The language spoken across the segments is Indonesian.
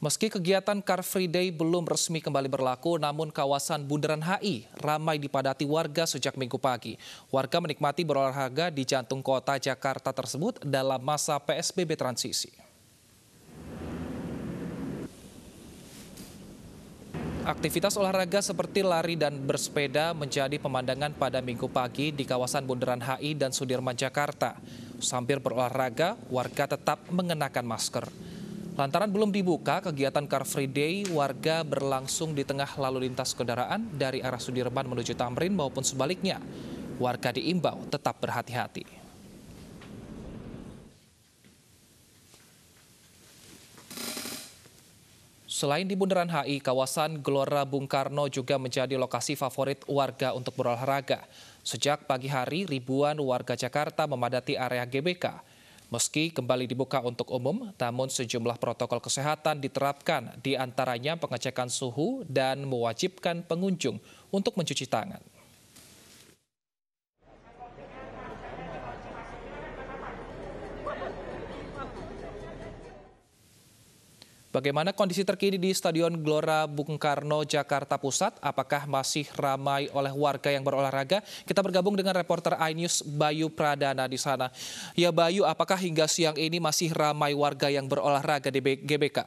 Meski kegiatan Car Free Day belum resmi kembali berlaku, namun kawasan Bundaran HI ramai dipadati warga sejak minggu pagi. Warga menikmati berolahraga di jantung kota Jakarta tersebut dalam masa PSBB transisi. Aktivitas olahraga seperti lari dan bersepeda menjadi pemandangan pada minggu pagi di kawasan Bundaran HI dan Sudirman, Jakarta. Sambil berolahraga, warga tetap mengenakan masker. Lantaran belum dibuka, kegiatan Car Free Day warga berlangsung di tengah lalu lintas kendaraan dari arah Sudirman menuju Tamrin maupun sebaliknya. Warga diimbau tetap berhati-hati. Selain di Bundaran HI, kawasan Gelora Bung Karno juga menjadi lokasi favorit warga untuk berolahraga. Sejak pagi hari, ribuan warga Jakarta memadati area GBK. Meski kembali dibuka untuk umum, namun sejumlah protokol kesehatan diterapkan, di antaranya pengecekan suhu dan mewajibkan pengunjung untuk mencuci tangan. Bagaimana kondisi terkini di Stadion Gelora Bung Karno, Jakarta Pusat? Apakah masih ramai oleh warga yang berolahraga? Kita bergabung dengan reporter iNews Bayu Pradana di sana. Ya Bayu, apakah hingga siang ini masih ramai warga yang berolahraga di GBK?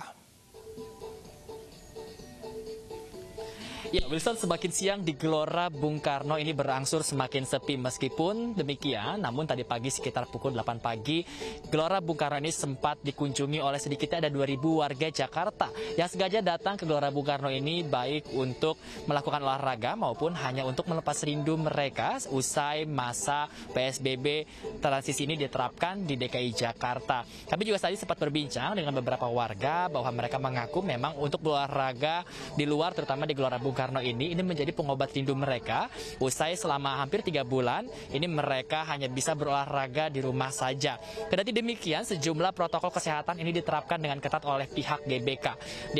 Ya, Wilson, semakin siang di Gelora Bung Karno ini berangsur semakin sepi. Meskipun demikian, namun tadi pagi sekitar pukul 8 pagi, Gelora Bung Karno ini sempat dikunjungi oleh sedikitnya ada 2.000 warga Jakarta yang sengaja datang ke Gelora Bung Karno ini baik untuk melakukan olahraga maupun hanya untuk melepas rindu mereka usai masa PSBB transisi ini diterapkan di DKI Jakarta. Kami juga tadi sempat berbincang dengan beberapa warga bahwa mereka mengaku memang untuk berolahraga di luar terutama di Gelora Bung Karno Karno ini, ini menjadi pengobat rindu mereka. Usai selama hampir tiga bulan, ini mereka hanya bisa berolahraga di rumah saja. Kedati demikian, sejumlah protokol kesehatan ini diterapkan dengan ketat oleh pihak GBK.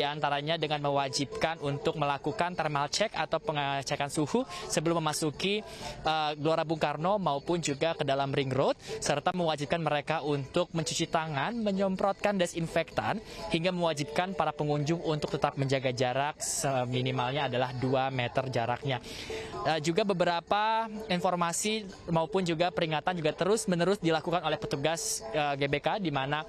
Di antaranya dengan mewajibkan untuk melakukan thermal check atau pengecekan suhu sebelum memasuki uh, Gelora Bung Karno maupun juga ke dalam ring road, serta mewajibkan mereka untuk mencuci tangan, menyemprotkan desinfektan, hingga mewajibkan para pengunjung untuk tetap menjaga jarak minimalnya adalah 2 meter jaraknya. Uh, juga beberapa informasi maupun juga peringatan juga terus-menerus dilakukan oleh petugas uh, eh, GBK di mana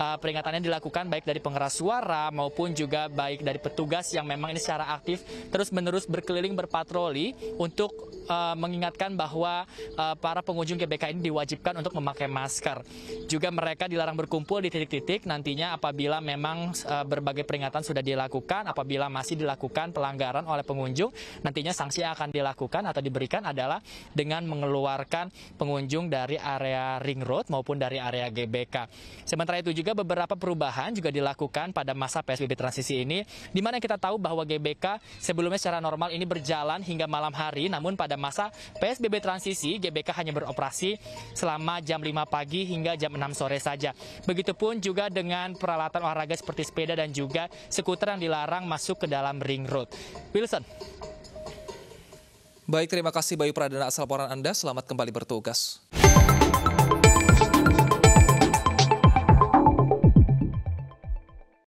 uh, peringatannya dilakukan baik dari pengeras suara maupun juga baik dari petugas yang memang ini secara aktif terus-menerus berkeliling berpatroli untuk uh, mengingatkan bahwa uh, para pengunjung GBK ini diwajibkan untuk memakai masker. Juga mereka dilarang berkumpul di titik-titik nantinya apabila memang uh, berbagai peringatan sudah dilakukan apabila masih dilakukan pelanggaran oleh pengunjung, nantinya sanksi yang akan dilakukan atau diberikan adalah dengan mengeluarkan pengunjung dari area ring road maupun dari area GBK. Sementara itu juga beberapa perubahan juga dilakukan pada masa PSBB transisi ini, di mana kita tahu bahwa GBK sebelumnya secara normal ini berjalan hingga malam hari, namun pada masa PSBB transisi GBK hanya beroperasi selama jam 5 pagi hingga jam 6 sore saja. Begitupun juga dengan peralatan olahraga seperti sepeda dan juga skuter yang dilarang masuk ke dalam ring road. Wilson. Baik, terima kasih Bayu Pradana atas laporan Anda. Selamat kembali bertugas.